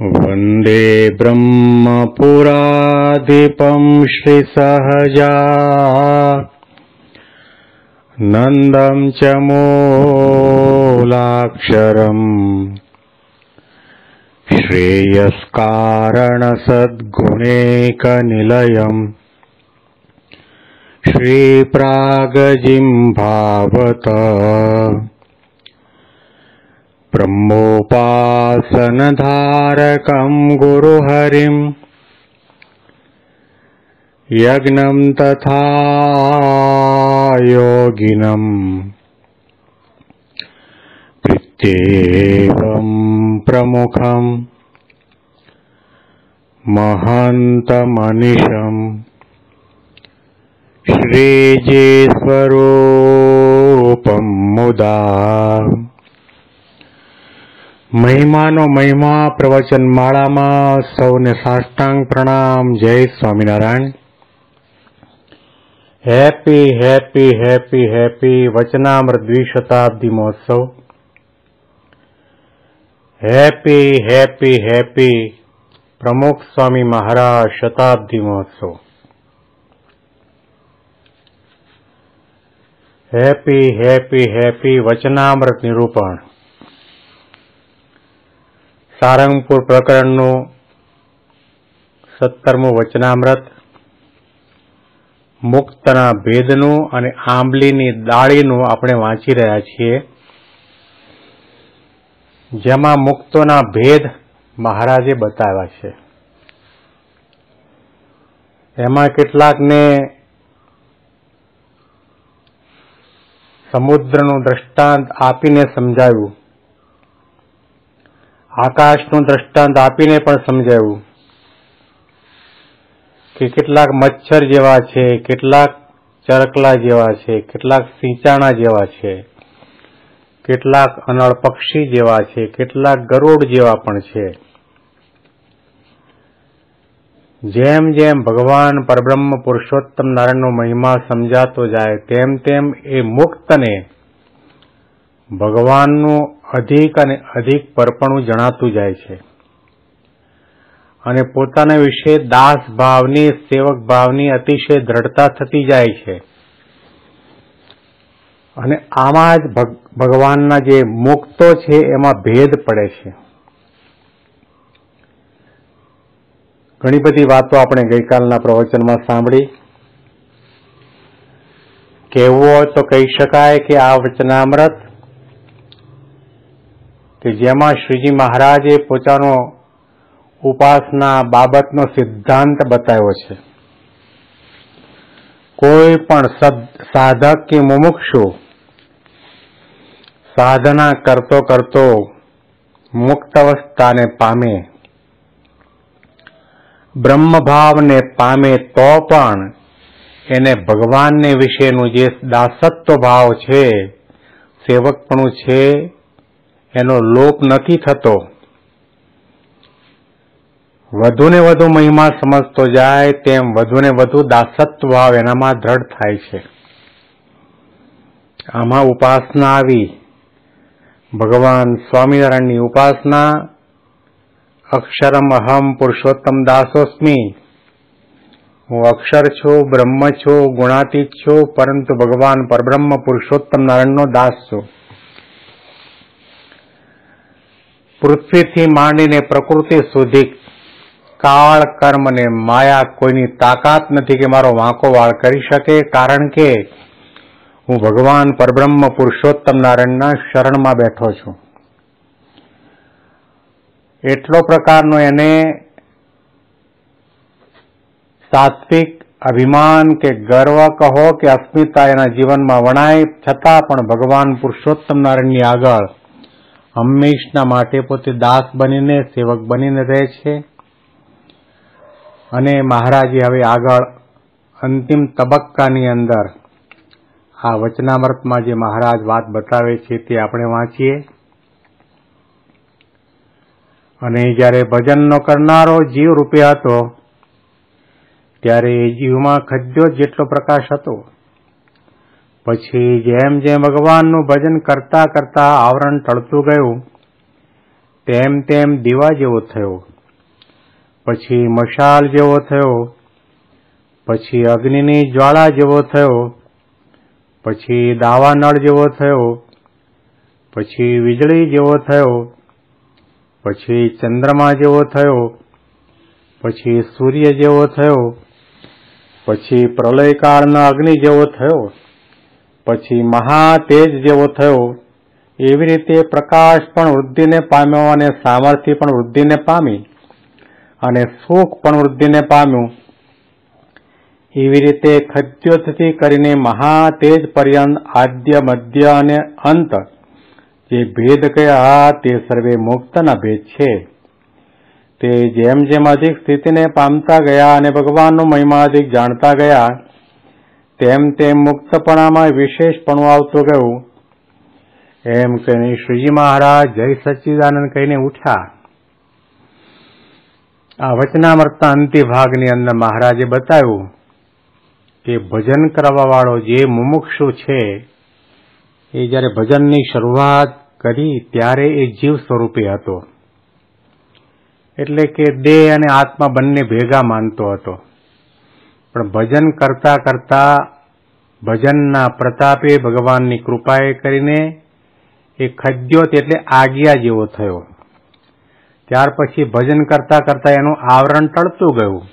वन्दे ब्रह्म श्रीसहजा नन्दं च मोलाक्षरम् श्रेयस्कारणसद्गुणेकनिलयम् श्रीप्रागजिम्भावत प्रमोपासनधारकम् गुरुहरिम् यज्ञं तथा योगिनम् प्रित्येवम् प्रमुखम् महन्तमनिशम् श्रीजेश्वरोपं मुदा મહિમાનો મહિમા પ્રવચન માળામાં સૌને સાષ્ટાંગ પ્રણામ જય Swaminarayan happy happy happy happy Vachanamrut દ્વિશતાબ્દી મહોત્સવ હેપી હેપી હેપી પ્રમુખ સ્વામી મહારાજ શતાબ્દી મહોત્સવ હેપી હેપી હેપી વચનામૃત નિરૂપણ સારંગપુર પ્રકરણનું સત્તરમું વચનામૃત મુક્તના ભેદનું અને આંબલીની દાળીનું આપણે વાંચી રહ્યા છીએ જેમાં મુક્તોના ભેદ મહારાજે બતાવ્યા છે એમાં કેટલાકને સમુદ્રનું દ્રષ્ટાંત આપીને સમજાવ્યું આકાશનું દ્રષ્ટાંત આપીને પણ સમજાવ્યું કે કેટલાક મચ્છર જેવા છે કેટલાક ચરકલા જેવા છે કેટલાક સિંચાણા જેવા છે કેટલાક અનળ પક્ષી જેવા છે કેટલાક ગરોડ જેવા પણ છે જેમ જેમ ભગવાન પરબ્રહ્મ પુરુષોત્તમ નારાયણનો મહિમા સમજાતો જાય તેમ તેમ એ મુક્તને ભગવાનનું અધિક અને અધિક પરપણું જણાતું જાય છે અને પોતાના વિશે દાસ ભાવની સેવક ભાવની અતિશય દ્રઢતા થતી જાય છે અને આમાં જ ભગવાનના જે મુક્તો છે એમાં ભેદ પડે છે ઘણી બધી વાતો આપણે ગઈકાલના પ્રવચનમાં સાંભળી કહેવું હોય તો કહી શકાય કે આ વચનામૃત કે જેમાં શ્રીજી મહારાજે પોતાનો ઉપાસના બાબતનો સિદ્ધાંત બતાવ્યો છે કોઈ પણ સાધક કે મુમુક્ષુ સાધના કરતો કરતો મુક્ત અવસ્થાને પામે બ્રહ્મભાવને પામે તો પણ એને ભગવાનને વિશેનું જે દાસત્વ ભાવ છે સેવકપણું છે એનો લોપ નથી થતો વધુને વધુ મહિમા સમજતો જાય તેમ વધુને વધુ દાસત્વ ભાવ એનામાં દ્રઢ થાય છે આમાં ઉપાસના આવી ભગવાન સ્વામિનારાયણની ઉપાસના અક્ષરમ અહમ પુરુષોત્તમ દાસોસ્મી હું અક્ષર છું બ્રહ્મ છું ગુણાતીત છું પરંતુ ભગવાન પરબ્રહ્મ પુરુષોત્તમ નારાયણનો દાસ છું પૃથ્વીથી માંડીને પ્રકૃતિ સુધી કાળ કર્મ ને માયા કોઈની તાકાત નથી કે મારો વાંકો વાળ કરી શકે કારણ કે હું ભગવાન પરબ્રહ્મ પુરુષોત્તમ નારાયણના શરણમાં બેઠો છું એટલો પ્રકારનો એને સાત્વિક અભિમાન કે ગર્વ કહો કે અસ્મિતા એના જીવનમાં વણાય છતાં પણ ભગવાન પુરુષોત્તમ નારાયણની આગળ હંમેશના માટે પોતે દાસ બનીને સેવક બનીને રહે છે અને મહારાજે હવે આગળ અંતિમ તબક્કાની અંદર આ વચનામૃતમાં જે મહારાજ વાત બતાવે છે તે આપણે વાંચીએ અને જ્યારે ભજનનો કરનારો જીવ રૂપે હતો ત્યારે એ જીવમાં ખજ્જો જેટલો પ્રકાશ હતો પછી જેમ જેમ ભગવાનનું ભજન કરતા કરતા આવરણ ટળતું ગયું તેમ તેમ દીવા જેવો થયો પછી મશાલ જેવો થયો પછી અગ્નિની જ્વાળા જેવો થયો પછી દાવાનળ જેવો થયો પછી વીજળી જેવો થયો પછી ચંદ્રમા જેવો થયો પછી સૂર્ય જેવો થયો પછી પ્રલયકાળના અગ્નિ જેવો થયો પછી મહાતેજ જેવો થયો એવી રીતે પ્રકાશ પણ વૃદ્ધિને પામ્યો અને સામર્થ્ય પણ વૃદ્ધિને પામી અને સુખ પણ વૃદ્ધિને પામ્યું એવી રીતે ખજ્યોતથી કરીને મહાતેજ પર્યંત આદ્ય મધ્ય અને અંત જે ભેદ કયા તે સર્વે મુક્તના ભેદ છે તે જેમ જેમ અધિક સ્થિતિને પામતા ગયા અને ભગવાનનો મહિમા અધિક જાણતા ગયા તેમ તેમ મુક્તપણામાં વિશેષપણું આવતું ગયું એમ કહીને શ્રીજી મહારાજ જય સચ્ચિદાનંદ કહીને ઉઠ્યા આ વચનામર્તના ભાગની અંદર મહારાજે બતાવ્યું કે ભજન કરવાવાળો જે મુમુક્ષુ છે એ જ્યારે ભજનની શરૂઆત કરી ત્યારે એ જીવ સ્વરૂપે હતો એટલે કે દેહ અને આત્મા બંને ભેગા માનતો હતો પણ ભજન કરતા કરતા ભજનના પ્રતાપે ભગવાનની કૃપાએ કરીને એ ખદ્યોત એટલે આગિયા જેવો થયો ત્યાર પછી ભજન કરતા કરતા એનું આવરણ ટળતું ગયું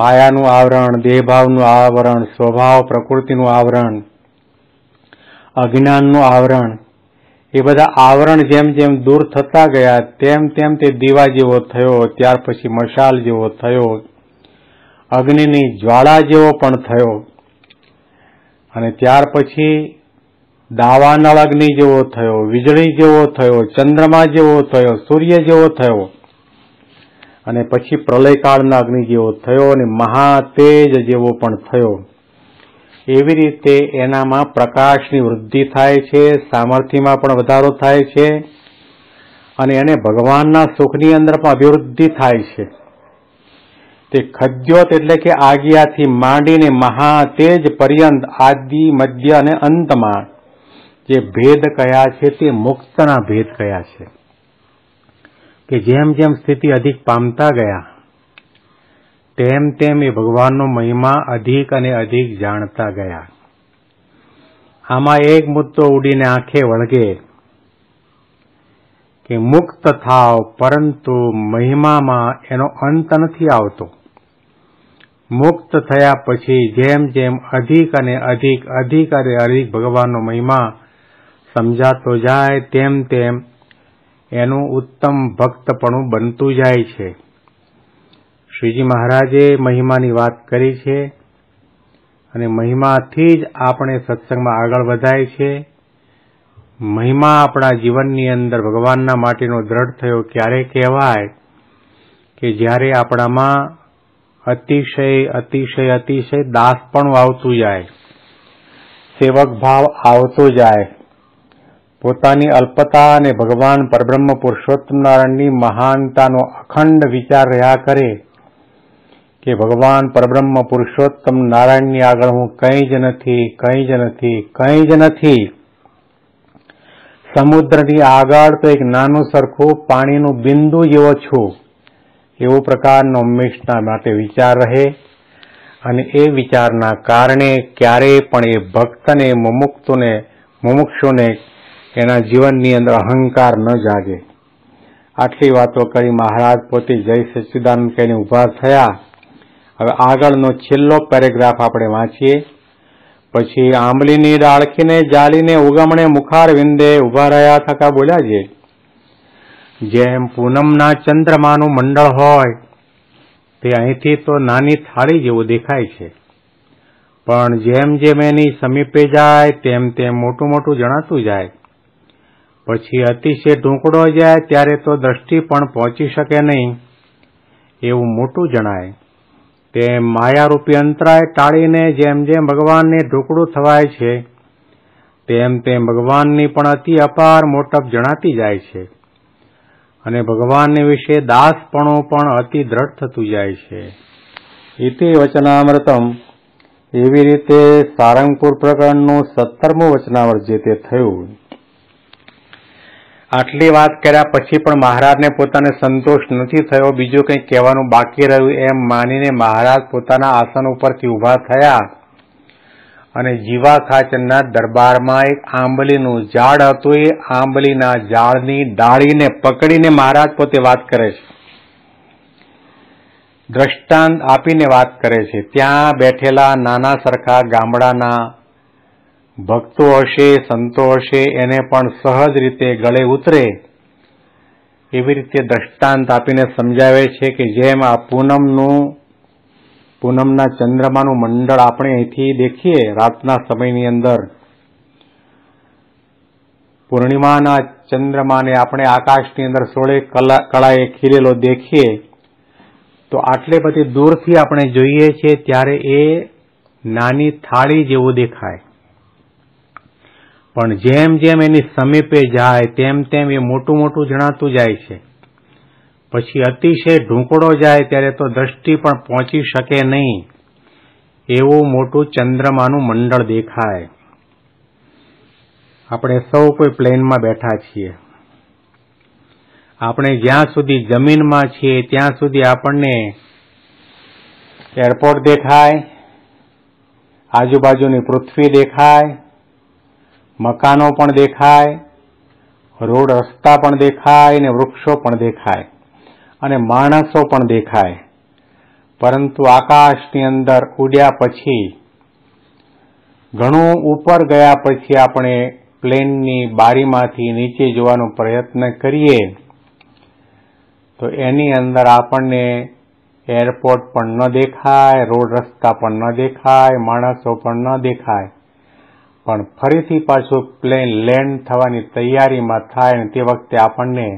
માયાનું આવરણ દેહભાવનું આવરણ સ્વભાવ પ્રકૃતિનું આવરણ અજ્ઞાનનું આવરણ એ બધા આવરણ જેમ જેમ દૂર થતા ગયા તેમ તેમ તે દીવા જેવો થયો ત્યાર પછી મશાલ જેવો થયો અગ્નિની જ્વાળા જેવો પણ થયો અને ત્યાર પછી દાવાનળ અગ્નિ જેવો થયો વીજળી જેવો થયો ચંદ્રમા જેવો થયો સૂર્ય જેવો થયો અને પછી પ્રલયકાળના અગ્નિ જેવો થયો અને મહાતેજ જેવો પણ થયો એવી રીતે એનામાં પ્રકાશની વૃદ્ધિ થાય છે સામર્થ્યમાં પણ વધારો થાય છે અને એને ભગવાનના સુખની અંદર પણ અભિવૃદ્ધિ થાય છે તે ખદ્યોત એટલે કે આજ્ઞાથી માંડીને મહા તેજ પર્યંત આદિ મધ્ય અને અંતમાં જે ભેદ કયા છે તે મુક્તના ભેદ કયા છે કે જેમ જેમ સ્થિતિ અધિક પામતા ગયા તેમ તેમ એ ભગવાનનો મહિમા અધિક અને અધિક જાણતા ગયા આમાં એક મુદ્દો ઉડીને આંખે વળગે કે મુક્ત થાવ પરંતુ મહિમામાં એનો અંત નથી આવતો મુક્ત થયા પછી જેમ જેમ અધિક અને અધિક અધિક અને અધિક ભગવાનનો મહિમા સમજાતો જાય તેમ તેમ એનું ઉત્તમ ભક્તપણું બનતું જાય છે શ્રીજી મહારાજે મહિમાની વાત કરી છે અને મહિમાથી જ આપણે સત્સંગમાં આગળ વધાય છે મહિમા આપણા જીવનની અંદર ભગવાનના માટેનો દ્રઢ થયો ક્યારે કહેવાય કે જ્યારે આપણામાં અતિશય અતિશય અતિશય દાસ પણ વાવતું જાય સેવક ભાવ આવતો જાય પોતાની અલ્પતા અને ભગવાન પરબ્રહ્મ પુરુષોત્તમ નારાયણની મહાનતાનો અખંડ વિચાર રહ્યા કરે કે ભગવાન પરબ્રહ્મ પુરુષોત્તમ નારાયણની આગળ હું કંઈ જ નથી કંઈ જ નથી કંઈ જ નથી સમુદ્રની આગળ તો એક નાનું સરખું પાણીનું બિંદુ જેવો છું એવો પ્રકારનો મિષ્ણા માટે વિચાર રહે અને એ વિચારના કારણે ક્યારેય પણ એ ભક્તને મુમુક્તોને મુમુક્ષોને એના જીવનની અંદર અહંકાર ન જાગે આટલી વાતો કરી મહારાજ પોતે જય સચ્ચિદાનંદ કહીને ઉભા થયા હવે આગળનો છેલ્લો પેરેગ્રાફ આપણે વાંચીએ પછી આંબલીની ડાળખીને જાળીને ઉગમણે મુખાર વિંદે ઉભા રહ્યા થકા બોલ્યા છે જેમ પૂનમના ચંદ્રમાનું મંડળ હોય તે અહીંથી તો નાની થાળી જેવું દેખાય છે પણ જેમ જેમ એની સમીપે જાય તેમ તેમ મોટું મોટું જણાતું જાય પછી અતિશય ઢૂંકડો જાય ત્યારે તો દ્રષ્ટિ પણ પહોંચી શકે નહીં એવું મોટું જણાય તેમ માયારૂપી અંતરાય ટાળીને જેમ જેમ ભગવાનને ઢૂંકડું થવાય છે તેમ તેમ ભગવાનની પણ અતિ અપાર મોટપ જણાતી જાય છે અને ભગવાનને વિશે દાસપણો પણ અતિ દ્રઢ થતું જાય છે ઇતિ વચનામૃતમ એવી રીતે સારંગપુર પ્રકરણનું સત્તરમું વચનામૃત જે તે થયું આટલી વાત કર્યા પછી પણ મહારાજને પોતાને સંતોષ નથી થયો બીજું કંઈ કહેવાનું બાકી રહ્યું એમ માનીને મહારાજ પોતાના આસન ઉપરથી ઉભા થયા અને જીવા ખાચરના દરબારમાં એક આંબલીનું ઝાડ હતું એ આંબલીના ઝાડની ડાળીને પકડીને મહારાજ પોતે વાત કરે છે દ્રષ્ટાંત આપીને વાત કરે છે ત્યાં બેઠેલા નાના સરખા ગામડાના ભક્તો હશે સંતો હશે એને પણ સહજ રીતે ગળે ઉતરે એવી રીતે દ્રષ્ટાંત આપીને સમજાવે છે કે જેમ આ પૂનમનું પૂનમના ચંદ્રમાનું મંડળ આપણે અહીંથી દેખીએ રાતના સમયની અંદર પૂર્ણિમાના ચંદ્રમાને આપણે આકાશની અંદર સોળે કળાએ ખીલેલો દેખીએ તો આટલે બધી દૂરથી આપણે જોઈએ છીએ ત્યારે એ નાની થાળી જેવો દેખાય પણ જેમ જેમ એની સમીપે જાય તેમ તેમ એ મોટું મોટું જણાતું જાય છે પછી અતિશય ઢૂંકળો જાય ત્યારે તો દ્રષ્ટિ પણ પહોંચી શકે નહીં એવું મોટું ચંદ્રમાનું મંડળ દેખાય આપણે સૌ કોઈ પ્લેનમાં બેઠા છીએ આપણે જ્યાં સુધી જમીનમાં છીએ ત્યાં સુધી આપણને એરપોર્ટ દેખાય આજુબાજુની પૃથ્વી દેખાય મકાનો પણ દેખાય રોડ રસ્તા પણ દેખાય ને વૃક્ષો પણ દેખાય અને માણસો પણ દેખાય પરંતુ આકાશની અંદર ઉડ્યા પછી ઘણું ઉપર ગયા પછી આપણે પ્લેનની બારીમાંથી નીચે જોવાનો પ્રયત્ન કરીએ તો એની અંદર આપણને એરપોર્ટ પણ ન દેખાય રોડ રસ્તા પણ ન દેખાય માણસો પણ ન દેખાય પણ ફરીથી પાછું પ્લેન લેન્ડ થવાની તૈયારીમાં થાય અને તે વખતે આપણને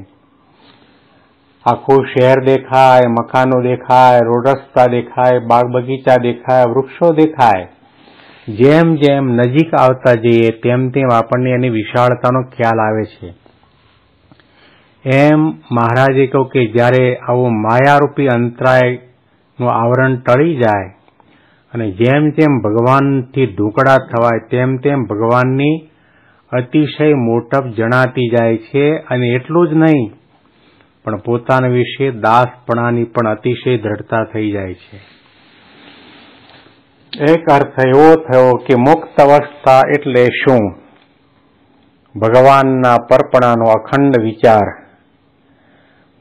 આખું શહેર દેખાય મકાનો દેખાય રોડ રસ્તા દેખાય બાગ બગીચા દેખાય વૃક્ષો દેખાય જેમ જેમ નજીક આવતા જઈએ તેમ તેમ આપણને એની વિશાળતાનો ખ્યાલ આવે છે એમ મહારાજે કહ્યું કે જ્યારે આવો માયારૂપી અંતરાયનું આવરણ ટળી જાય અને જેમ જેમ ભગવાનથી ઢૂંકડા થવાય તેમ તેમ ભગવાનની અતિશય મોટપ જણાતી જાય છે અને એટલું જ નહીં પણ પોતાના વિશે દાસપણાની પણ અતિશય દ્રઢતા થઈ જાય છે એક અર્થ એવો થયો કે મુક્ત અવસ્થા એટલે શું ભગવાનના પરપણાનો અખંડ વિચાર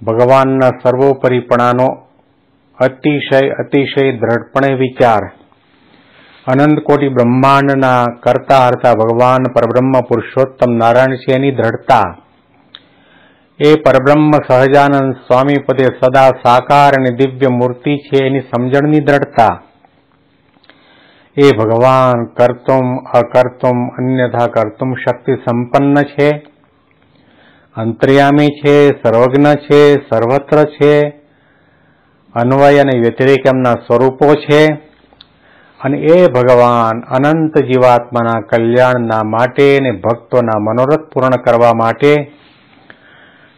ભગવાનના સર્વોપરીપણાનો અતિશય અતિશય દ્રઢપણે વિચાર અનંત કોટી બ્રહ્માંડના કરતા હરતા ભગવાન પરબ્રહ્મ પુરુષોત્તમ નારાયણ છે એની દ્રઢતા એ પરબ્રહ્મ સહજાનંદ સ્વામી પદે સદા સાકાર અને દિવ્ય મૂર્તિ છે એની સમજણની દ્રઢતા એ ભગવાન કર્તુમ અકર્તુમ અન્યથા કર્તુમ શક્તિ સંપન્ન છે અંતર્યામી છે સર્વજ્ઞ છે સર્વત્ર છે અન્વય અને વ્યતિરેક એમના સ્વરૂપો છે અને એ ભગવાન અનંત જીવાત્માના કલ્યાણના માટે અને ભક્તોના મનોરથ પૂર્ણ કરવા માટે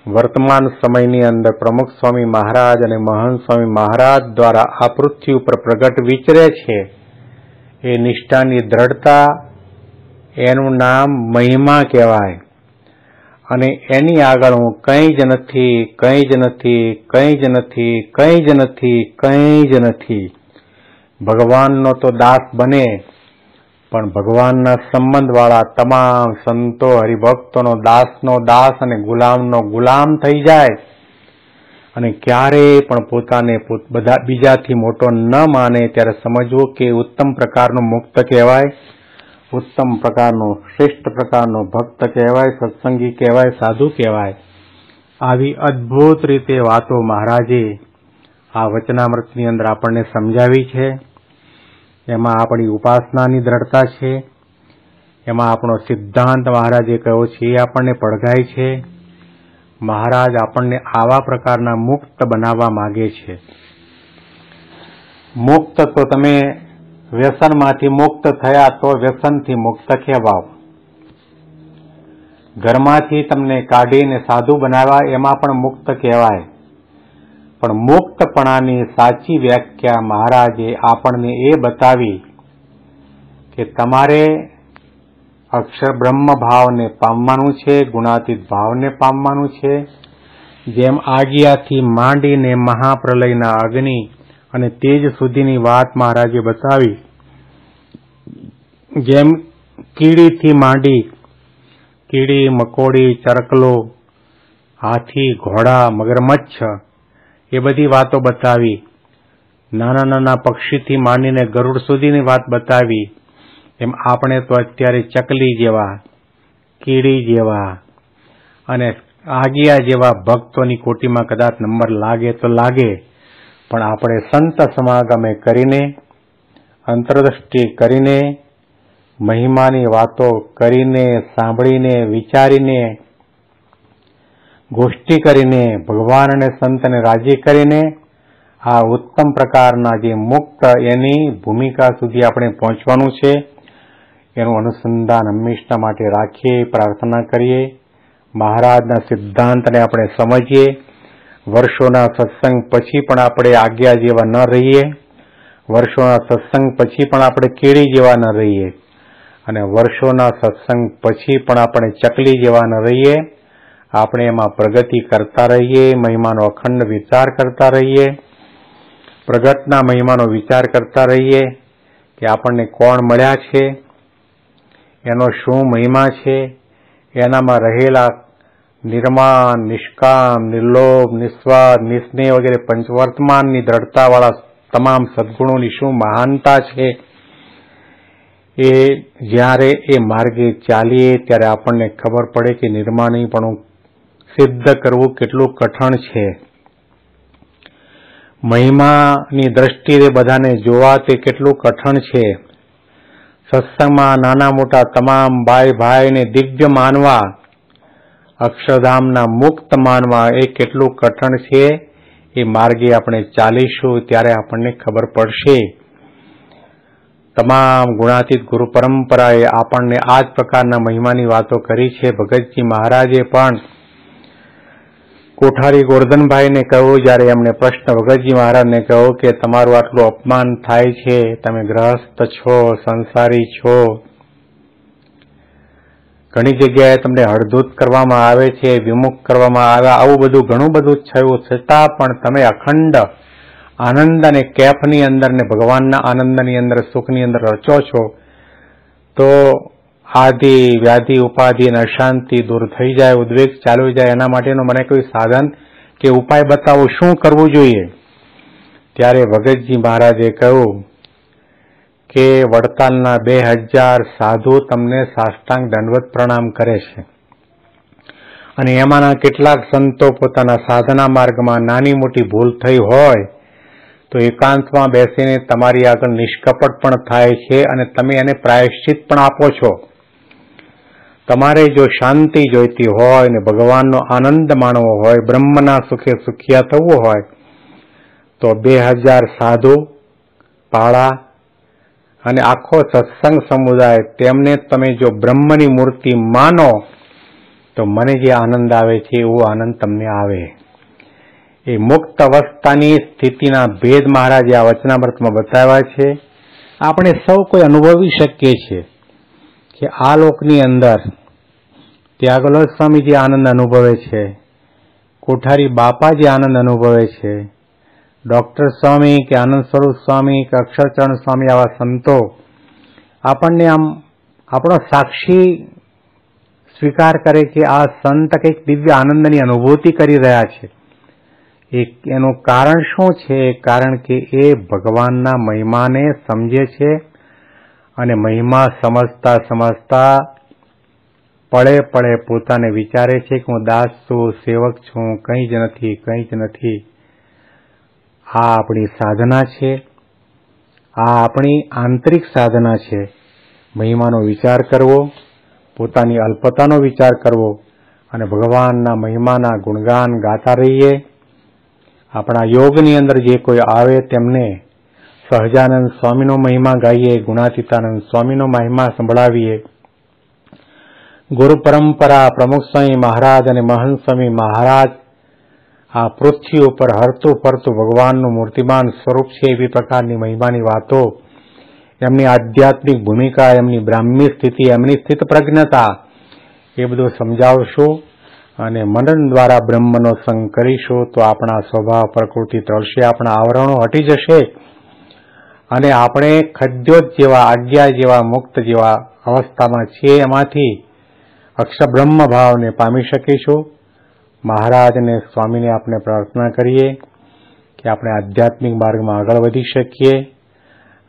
વર્તમાન સમયની અંદર પ્રમુખ સ્વામી મહારાજ અને મહંત સ્વામી મહારાજ દ્વારા આ પૃથ્વી ઉપર પ્રગટ વિચરે છે એ નિષ્ઠાની દ્રઢતા એનું નામ મહિમા કહેવાય અને એની આગળ હું કંઈ જ નથી કંઈ જ નથી કંઈ જ નથી કંઈ જ નથી કંઈ જ નથી ભગવાનનો તો દાસ બને પણ ભગવાનના સંબંધવાળા તમામ સંતો હરિભક્તોનો દાસનો દાસ અને ગુલામનો ગુલામ થઈ જાય અને ક્યારેય પણ પોતાને બધા બીજાથી મોટો ન માને ત્યારે સમજવું કે ઉત્તમ પ્રકારનું મુક્ત કહેવાય ઉત્તમ પ્રકારનો શ્રેષ્ઠ પ્રકારનો ભક્ત કહેવાય સત્સંગી કહેવાય સાધુ કહેવાય આવી અદ્ભુત રીતે વાતો મહારાજે આ વચનામૃતની અંદર આપણને સમજાવી છે એમાં આપણી ઉપાસનાની દ્રઢતા છે એમાં આપણો સિદ્ધાંત મહારાજે કહ્યો છે એ આપણને પડઘાય છે મહારાજ આપણને આવા પ્રકારના મુક્ત બનાવવા માગે છે મુક્ત તો તમે વ્યસનમાંથી મુક્ત થયા તો વ્યસનથી મુક્ત કહેવાઓ ઘરમાંથી તમને કાઢીને સાધુ બનાવ્યા એમાં પણ મુક્ત કહેવાય પણ મુક્તપણાની સાચી વ્યાખ્યા મહારાજે આપણને એ બતાવી કે તમારે અક્ષર બ્રહ્મ ભાવને પામવાનું છે ગુણાતીત ભાવને પામવાનું છે જેમ આગિયાથી માંડીને મહાપ્રલયના અગ્નિ અને તેજ સુધીની વાત મહારાજે બતાવી જેમ કીડીથી માંડી કીડી મકોડી ચરકલો હાથી ઘોડા મગરમચ્છ એ બધી વાતો બતાવી નાના નાના પક્ષીથી માંડીને ગરુડ સુધીની વાત બતાવી એમ આપણે તો અત્યારે ચકલી જેવા કીડી જેવા અને આગિયા જેવા ભક્તોની કોટીમાં કદાચ નંબર લાગે તો લાગે પણ આપણે સંત સમાગમે કરીને અંતરદ્રષ્ટિ કરીને મહિમાની વાતો કરીને સાંભળીને વિચારીને ગોષ્ઠી કરીને ભગવાન અને સંતને રાજી કરીને આ ઉત્તમ પ્રકારના જે મુક્ત એની ભૂમિકા સુધી આપણે પહોંચવાનું છે એનું અનુસંધાન હંમેશા માટે રાખીએ પ્રાર્થના કરીએ મહારાજના સિદ્ધાંતને આપણે સમજીએ વર્ષોના સત્સંગ પછી પણ આપણે આજ્ઞા જેવા ન રહીએ વર્ષોના સત્સંગ પછી પણ આપણે કેળી જેવા ન રહીએ અને વર્ષોના સત્સંગ પછી પણ આપણે ચકલી જેવા ન રહીએ આપણે એમાં પ્રગતિ કરતા રહીએ મહિમાનો અખંડ વિચાર કરતા રહીએ પ્રગતના મહિમાનો વિચાર કરતા રહીએ કે આપણને કોણ મળ્યા છે એનો શું મહિમા છે એનામાં રહેલા નિર્માણ નિષ્કામ નિર્લોભ નિસ્વાદ નિસ્નેહ વગેરે પંચવર્તમાનની દ્રઢતાવાળા તમામ સદગુણોની શું મહાનતા છે એ જ્યારે એ માર્ગે ચાલીએ ત્યારે આપણને ખબર પડે કે પણ હું સિદ્ધ કરવું કેટલું કઠણ છે મહિમાની દ્રષ્ટિએ બધાને જોવા તે કેટલું કઠણ છે સત્સંગમાં નાના મોટા તમામ ભાઈ ભાઈને દિવ્ય માનવા અક્ષરધામના મુક્ત માનવા એ કેટલું કઠણ છે એ માર્ગે આપણે ચાલીશું ત્યારે આપણને ખબર પડશે તમામ ગુણાતીત ગુરુ પરંપરાએ આપણને આ જ પ્રકારના મહિમાની વાતો કરી છે ભગતજી મહારાજે પણ કોઠારી ગોરધનભાઈને કહ્યું જ્યારે એમને પ્રશ્ન ભગતજી મહારાજને કહ્યું કે તમારું આટલું અપમાન થાય છે તમે ગ્રહસ્થ છો સંસારી છો ઘણી જગ્યાએ તમને હળદૂત કરવામાં આવે છે વિમુખ કરવામાં આવે આવું બધું ઘણું બધું થયું છતાં પણ તમે અખંડ આનંદ અને કેફની અંદર ને ભગવાનના આનંદની અંદર સુખની અંદર રચો છો તો આદિ વ્યાધિ ઉપાધિ અને અશાંતિ દૂર થઈ જાય ઉદ્વેગ ચાલુ જાય એના માટેનું મને કોઈ સાધન કે ઉપાય બતાવો શું કરવું જોઈએ ત્યારે ભગતજી મહારાજે કહ્યું કે વડતાલના બે હજાર સાધુ તમને સાષ્ટાંગ દંડવત પ્રણામ કરે છે અને એમાંના કેટલાક સંતો પોતાના સાધના માર્ગમાં નાની મોટી ભૂલ થઈ હોય તો એકાંતમાં બેસીને તમારી આગળ નિષ્કપટ પણ થાય છે અને તમે એને પ્રાયશ્ચિત પણ આપો છો તમારે જો શાંતિ જોઈતી હોય ને ભગવાનનો આનંદ માણવો હોય બ્રહ્મના સુખે સુખિયા થવું હોય તો બે હજાર સાધુ પાળા અને આખો સત્સંગ સમુદાય તેમને તમે જો બ્રહ્મની મૂર્તિ માનો તો મને જે આનંદ આવે છે એવો આનંદ તમને આવે એ મુક્ત અવસ્થાની સ્થિતિના ભેદ મહારાજે આ વચનામૃતમાં બતાવ્યા છે આપણે સૌ કોઈ અનુભવી શકીએ છીએ કે આ લોકની અંદર ત્યાગલોજ સ્વામી જે આનંદ અનુભવે છે કોઠારી બાપા જે આનંદ અનુભવે છે ડૉક્ટર સ્વામી કે આનંદ સ્વરૂપ સ્વામી કે અક્ષરચરણ સ્વામી આવા સંતો આપણને આમ આપણો સાક્ષી સ્વીકાર કરે કે આ સંત કંઈક દિવ્ય આનંદની અનુભૂતિ કરી રહ્યા છે એ એનું કારણ શું છે કારણ કે એ ભગવાનના મહિમાને સમજે છે અને મહિમા સમજતા સમજતા પળે પળે પોતાને વિચારે છે કે હું દાસ છું સેવક છું કંઈ જ નથી કંઈ જ નથી આ આપણી સાધના છે આ આપણી આંતરિક સાધના છે મહિમાનો વિચાર કરવો પોતાની અલ્પતાનો વિચાર કરવો અને ભગવાનના મહિમાના ગુણગાન ગાતા રહીએ આપણા યોગની અંદર જે કોઈ આવે તેમને સહજાનંદ સ્વામીનો મહિમા ગાઈએ ગુણાતીતાનંદ સ્વામીનો મહિમા સંભળાવીએ ગુરુ પરંપરા પ્રમુખ સ્વામી મહારાજ અને મહંત સ્વામી મહારાજ આ પૃથ્વી ઉપર હરતું ફરતું ભગવાનનું મૂર્તિમાન સ્વરૂપ છે એવી પ્રકારની મહિમાની વાતો એમની આધ્યાત્મિક ભૂમિકા એમની બ્રાહ્મી સ્થિતિ એમની સ્થિત પ્રજ્ઞતા એ બધું સમજાવશું અને મનન દ્વારા બ્રહ્મનો સંગ કરીશું તો આપણા સ્વભાવ પ્રકૃતિ તળશે આપણા આવરણો હટી જશે અને આપણે ખદ્યોત જેવા આજ્ઞા જેવા મુક્ત જેવા અવસ્થામાં છીએ એમાંથી અક્ષબ્રહ્મ ભાવને પામી શકીશું મહારાજ અને સ્વામીને આપણે પ્રાર્થના કરીએ કે આપણે આધ્યાત્મિક માર્ગમાં આગળ વધી શકીએ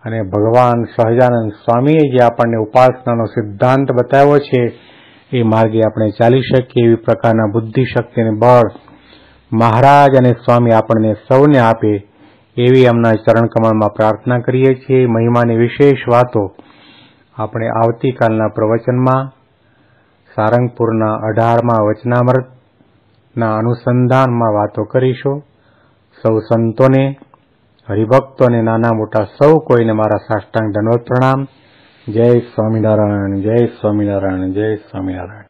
અને ભગવાન સહજાનંદ સ્વામીએ જે આપણને ઉપાસનાનો સિદ્ધાંત બતાવ્યો છે એ માર્ગે આપણે ચાલી શકીએ એવી પ્રકારના બુદ્ધિશક્તિને બળ મહારાજ અને સ્વામી આપણને સૌને આપે એવી એમના ચરણકમળમાં પ્રાર્થના કરીએ છીએ મહિમાની વિશેષ વાતો આપણે આવતીકાલના પ્રવચનમાં સારંગપુરના અઢારમાં વચનામૃતના અનુસંધાનમાં વાતો કરીશું સૌ સંતોને હરિભક્તોને નાના મોટા સૌ કોઈને મારા સાષ્ટાંગ દંડવત પ્રણામ જય સ્વામિનારાયણ જય સ્વામિનારાયણ જય સ્વામિનારાયણ